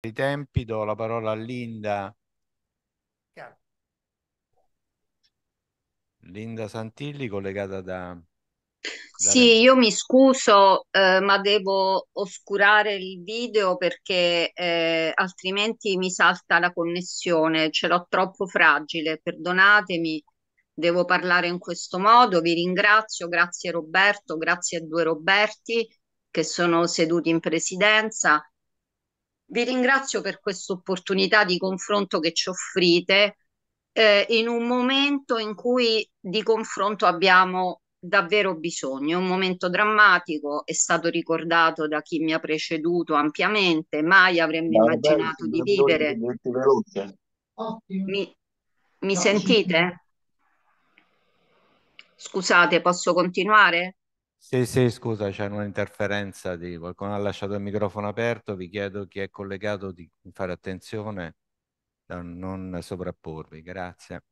i tempi, do la parola a Linda. Linda Santilli collegata da... sì, io mi scuso, eh, ma devo oscurare il video perché eh, altrimenti mi salta la connessione, ce l'ho troppo fragile, perdonatemi, devo parlare in questo modo, vi ringrazio, grazie Roberto, grazie a due Roberti che sono seduti in presidenza vi ringrazio per questa opportunità di confronto che ci offrite eh, in un momento in cui di confronto abbiamo davvero bisogno. È un momento drammatico, è stato ricordato da chi mi ha preceduto ampiamente, mai avremmo Ma immaginato beh, di vivere. Mi, mi no, sentite? Sì. Scusate, posso continuare? Sì, sì, scusa, c'è un'interferenza di qualcuno ha lasciato il microfono aperto, vi chiedo chi è collegato di fare attenzione a non sovrapporvi, grazie.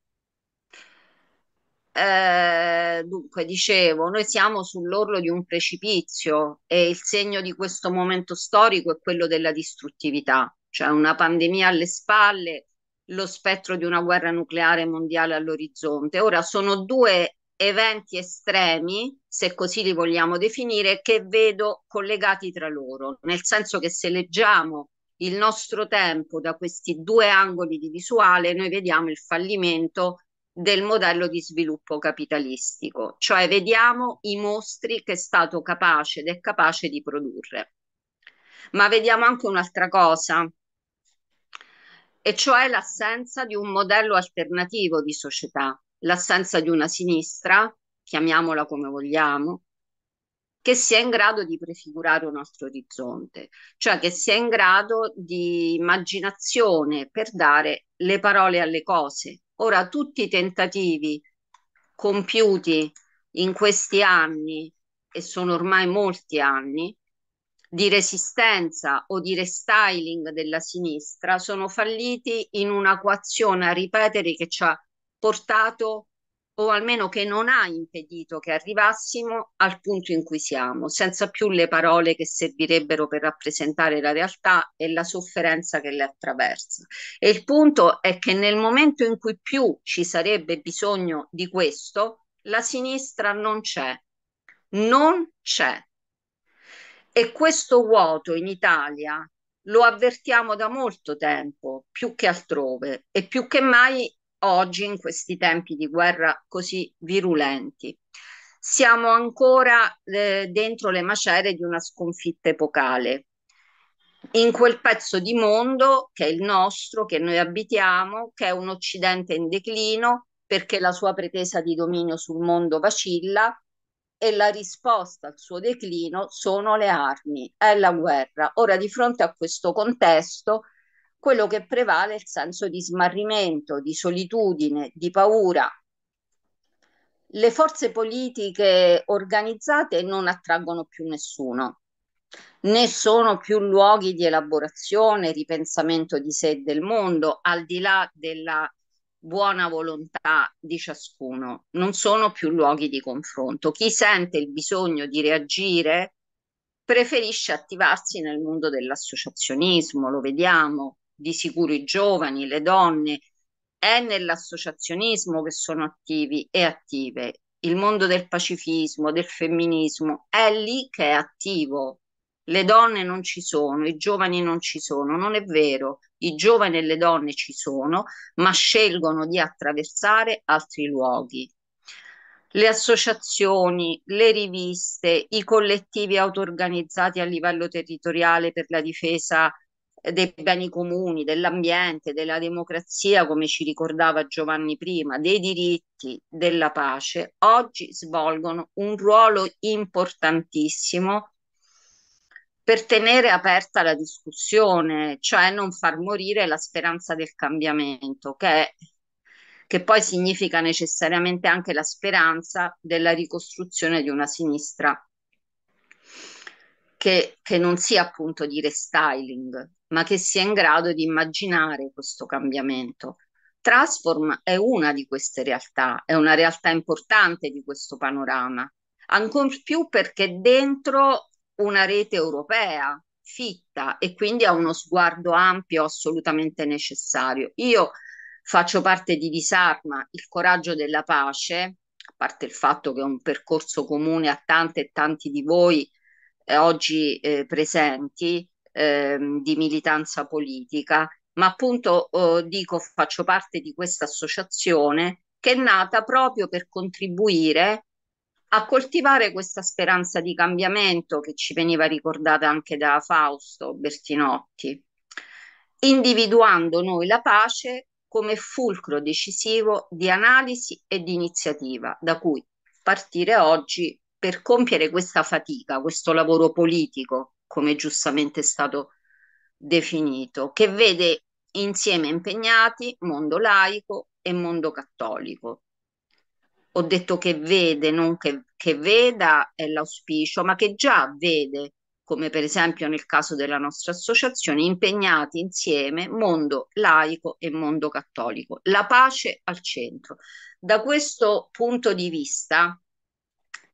Eh, dunque, dicevo, noi siamo sull'orlo di un precipizio e il segno di questo momento storico è quello della distruttività, cioè una pandemia alle spalle, lo spettro di una guerra nucleare mondiale all'orizzonte. Ora sono due eventi estremi, se così li vogliamo definire, che vedo collegati tra loro, nel senso che se leggiamo il nostro tempo da questi due angoli di visuale, noi vediamo il fallimento del modello di sviluppo capitalistico, cioè vediamo i mostri che è stato capace ed è capace di produrre. Ma vediamo anche un'altra cosa, e cioè l'assenza di un modello alternativo di società l'assenza di una sinistra, chiamiamola come vogliamo, che sia in grado di prefigurare un altro orizzonte, cioè che sia in grado di immaginazione per dare le parole alle cose. Ora, tutti i tentativi compiuti in questi anni, e sono ormai molti anni, di resistenza o di restyling della sinistra sono falliti in una coazione a ripetere che ci ha portato o almeno che non ha impedito che arrivassimo al punto in cui siamo, senza più le parole che servirebbero per rappresentare la realtà e la sofferenza che le attraversa. E il punto è che nel momento in cui più ci sarebbe bisogno di questo, la sinistra non c'è, non c'è. E questo vuoto in Italia lo avvertiamo da molto tempo, più che altrove, e più che mai oggi in questi tempi di guerra così virulenti. Siamo ancora eh, dentro le macerie di una sconfitta epocale. In quel pezzo di mondo che è il nostro, che noi abitiamo, che è un Occidente in declino, perché la sua pretesa di dominio sul mondo vacilla e la risposta al suo declino sono le armi, è la guerra. Ora, di fronte a questo contesto, quello che prevale è il senso di smarrimento, di solitudine, di paura. Le forze politiche organizzate non attraggono più nessuno, né sono più luoghi di elaborazione, ripensamento di sé e del mondo, al di là della buona volontà di ciascuno, non sono più luoghi di confronto. Chi sente il bisogno di reagire preferisce attivarsi nel mondo dell'associazionismo, lo vediamo, di sicuro i giovani, le donne, è nell'associazionismo che sono attivi e attive. Il mondo del pacifismo, del femminismo, è lì che è attivo. Le donne non ci sono, i giovani non ci sono, non è vero. I giovani e le donne ci sono, ma scelgono di attraversare altri luoghi. Le associazioni, le riviste, i collettivi auto-organizzati a livello territoriale per la difesa dei beni comuni, dell'ambiente, della democrazia, come ci ricordava Giovanni prima, dei diritti, della pace, oggi svolgono un ruolo importantissimo per tenere aperta la discussione, cioè non far morire la speranza del cambiamento, che, che poi significa necessariamente anche la speranza della ricostruzione di una sinistra che, che non sia appunto di restyling, ma che sia in grado di immaginare questo cambiamento. Transform è una di queste realtà, è una realtà importante di questo panorama, ancor più perché dentro una rete europea fitta e quindi ha uno sguardo ampio assolutamente necessario. Io faccio parte di Disarma, il coraggio della pace, a parte il fatto che è un percorso comune a tante e tanti di voi eh, oggi eh, presenti ehm, di militanza politica, ma appunto eh, dico faccio parte di questa associazione che è nata proprio per contribuire a coltivare questa speranza di cambiamento che ci veniva ricordata anche da Fausto Bertinotti, individuando noi la pace come fulcro decisivo di analisi e di iniziativa, da cui partire oggi per compiere questa fatica, questo lavoro politico, come giustamente è stato definito, che vede insieme impegnati mondo laico e mondo cattolico. Ho detto che vede, non che, che veda è l'auspicio, ma che già vede, come per esempio nel caso della nostra associazione, impegnati insieme mondo laico e mondo cattolico, la pace al centro. Da questo punto di vista,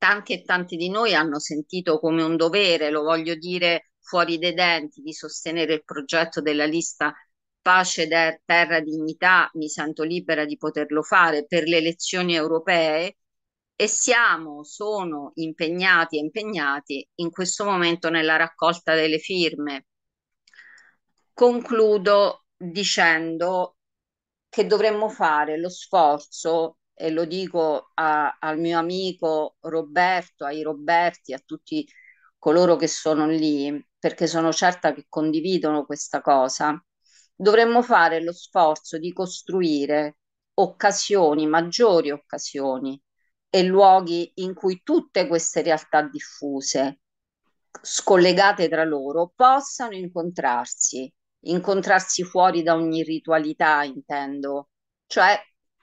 tanti e tanti di noi hanno sentito come un dovere, lo voglio dire fuori dei denti, di sostenere il progetto della lista Pace, de- Terra, Dignità, mi sento libera di poterlo fare per le elezioni europee e siamo, sono impegnati e impegnati in questo momento nella raccolta delle firme. Concludo dicendo che dovremmo fare lo sforzo e lo dico a, al mio amico Roberto, ai Roberti, a tutti coloro che sono lì, perché sono certa che condividono questa cosa, dovremmo fare lo sforzo di costruire occasioni, maggiori occasioni e luoghi in cui tutte queste realtà diffuse, scollegate tra loro, possano incontrarsi, incontrarsi fuori da ogni ritualità, intendo, cioè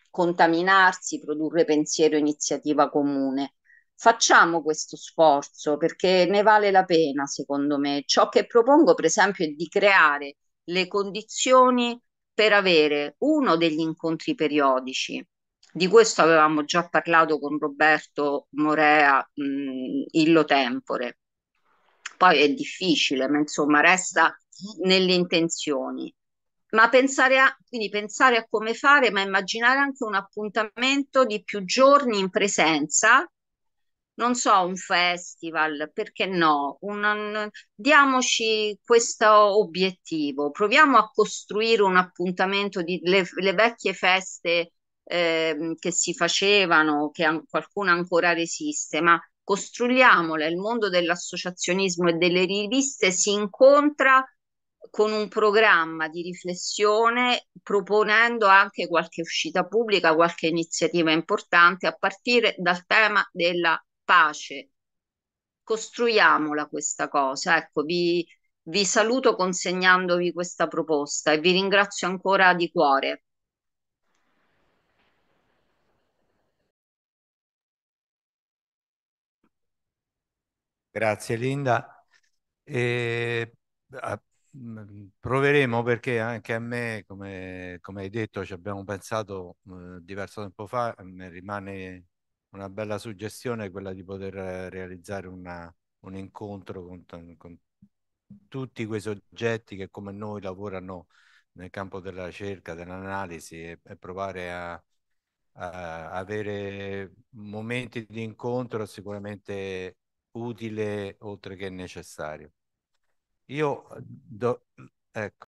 contaminarsi, produrre pensiero e iniziativa comune. Facciamo questo sforzo perché ne vale la pena, secondo me. Ciò che propongo, per esempio, è di creare le condizioni per avere uno degli incontri periodici. Di questo avevamo già parlato con Roberto Morea mh, illo tempore. Poi è difficile, ma insomma resta nelle intenzioni ma pensare a, quindi pensare a come fare, ma immaginare anche un appuntamento di più giorni in presenza, non so, un festival, perché no? Un, un, diamoci questo obiettivo, proviamo a costruire un appuntamento di le, le vecchie feste eh, che si facevano, che an- qualcuna ancora resiste, ma costruiamola, il mondo dell'associazionismo e delle riviste si incontra con un programma di riflessione, proponendo anche qualche uscita pubblica, qualche iniziativa importante, a partire dal tema della pace. Costruiamola questa cosa. Ecco, vi, vi saluto consegnandovi questa proposta e vi ringrazio ancora di cuore. Grazie Linda. E Mm, proveremo perché anche a me, come, come hai detto, ci abbiamo pensato eh, diverso tempo fa, mi rimane una bella suggestione quella di poter eh, realizzare una, un incontro con, con, tutti quei soggetti che come noi lavorano nel campo della ricerca, dell'analisi e, e provare a, a avere momenti di incontro sicuramente utile oltre che necessario. Io do, ecco.